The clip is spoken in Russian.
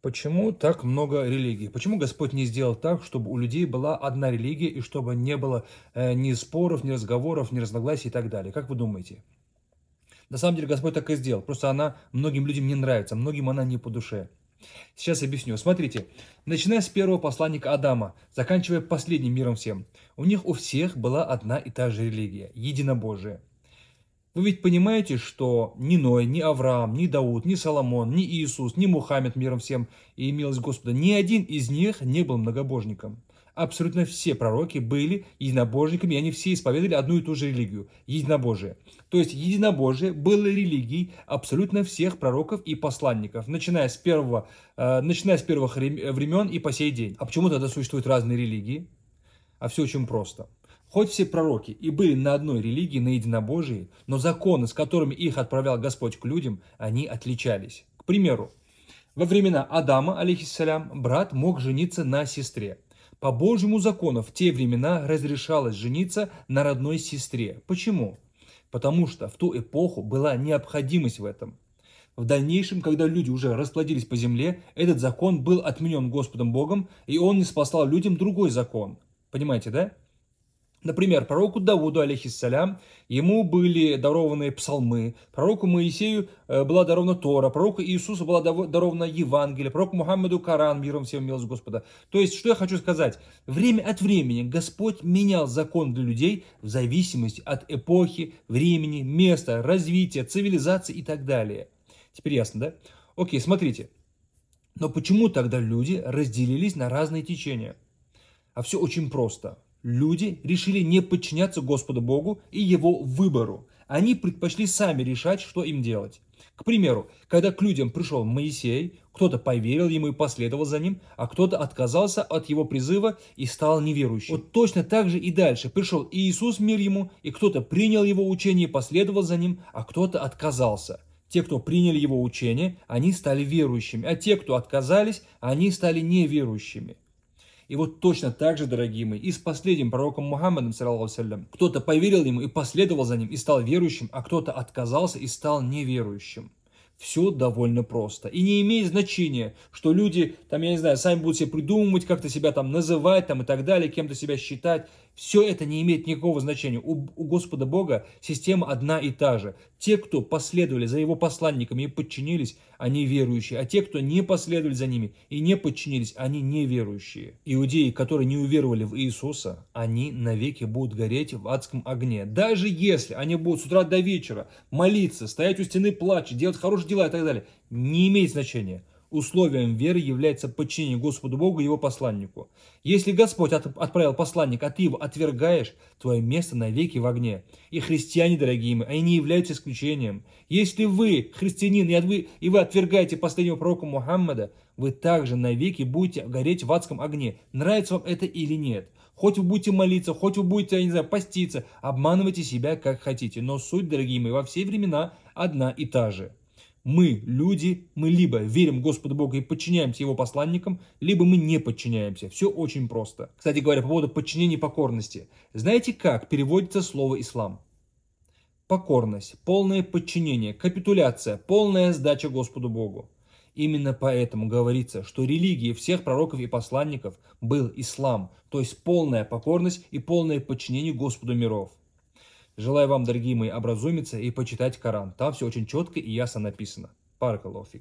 Почему так много религий? Почему Господь не сделал так, чтобы у людей была одна религия и чтобы не было э, ни споров, ни разговоров, ни разногласий и так далее? Как вы думаете? На самом деле Господь так и сделал. Просто она многим людям не нравится, многим она не по душе. Сейчас объясню. Смотрите, начиная с первого посланника Адама, заканчивая последним миром всем, у них у всех была одна и та же религия – единобожие. Вы ведь понимаете, что ни Ной, ни Авраам, ни Дауд, ни Соломон, ни Иисус, ни Мухаммед миром всем и милость Господа, ни один из них не был многобожником. Абсолютно все пророки были единобожниками, и они все исповедовали одну и ту же религию – единобожие. То есть единобожие было религией абсолютно всех пророков и посланников, начиная с, первого, э, начиная с первых времен и по сей день. А почему тогда существуют разные религии? А все очень просто – Хоть все пророки и были на одной религии, на единобожии, но законы, с которыми их отправлял Господь к людям, они отличались. К примеру, во времена Адама, алейхиссалям, брат мог жениться на сестре. По Божьему закону в те времена разрешалось жениться на родной сестре. Почему? Потому что в ту эпоху была необходимость в этом. В дальнейшем, когда люди уже расплодились по земле, этот закон был отменен Господом Богом, и он не спасал людям другой закон. Понимаете, да? Например, пророку Давуду, алейхиссалям, ему были дарованы псалмы, пророку Моисею э, была дарована Тора, пророку Иисусу была дарована Евангелие, пророку Мухаммеду Коран, миром всем милость Господа. То есть, что я хочу сказать? Время от времени Господь менял закон для людей в зависимости от эпохи, времени, места, развития, цивилизации и так далее. Теперь ясно, да? Окей, смотрите. Но почему тогда люди разделились на разные течения? А все очень просто – Люди решили не подчиняться Господу Богу и его выбору. Они предпочли сами решать, что им делать. К примеру, когда к людям пришел Моисей, кто-то поверил ему и последовал за ним, а кто-то отказался от его призыва и стал неверующим. Вот точно так же и дальше пришел Иисус мир ему, и кто-то принял его учение и последовал за ним, а кто-то отказался. Те, кто приняли его учение, они стали верующими, а те, кто отказались, они стали неверующими. И вот точно так же, дорогие мои, и с последним пророком Мухаммадом, саллиллам, кто-то поверил ему и последовал за ним, и стал верующим, а кто-то отказался и стал неверующим. Все довольно просто. И не имеет значения, что люди, там, я не знаю, сами будут себе придумывать, как-то себя там называть там, и так далее, кем-то себя считать. Все это не имеет никакого значения. У, у Господа Бога система одна и та же. Те, кто последовали за его посланниками и подчинились, они верующие. А те, кто не последовали за ними и не подчинились, они неверующие. Иудеи, которые не уверовали в Иисуса, они навеки будут гореть в адском огне. Даже если они будут с утра до вечера молиться, стоять у стены плача, делать хорошие дела и так далее, не имеет значения. Условием веры является подчинение Господу Богу и Его посланнику. Если Господь от, отправил посланника, а ты его отвергаешь, твое место навеки в огне. И христиане, дорогие мои, они не являются исключением. Если вы христианин, и вы, и вы отвергаете последнего пророка Мухаммада, вы также навеки будете гореть в адском огне. Нравится вам это или нет. Хоть вы будете молиться, хоть вы будете, я не знаю, поститься, обманывайте себя как хотите. Но суть, дорогие мои, во все времена одна и та же – мы, люди, мы либо верим Господу Богу и подчиняемся Его посланникам, либо мы не подчиняемся. Все очень просто. Кстати говоря, по поводу подчинения и покорности. Знаете, как переводится слово «ислам»? Покорность, полное подчинение, капитуляция, полная сдача Господу Богу. Именно поэтому говорится, что религией всех пророков и посланников был ислам, то есть полная покорность и полное подчинение Господу миров. Желаю вам, дорогие мои, образумиться и почитать Коран. Там все очень четко и ясно написано. Паракаллаху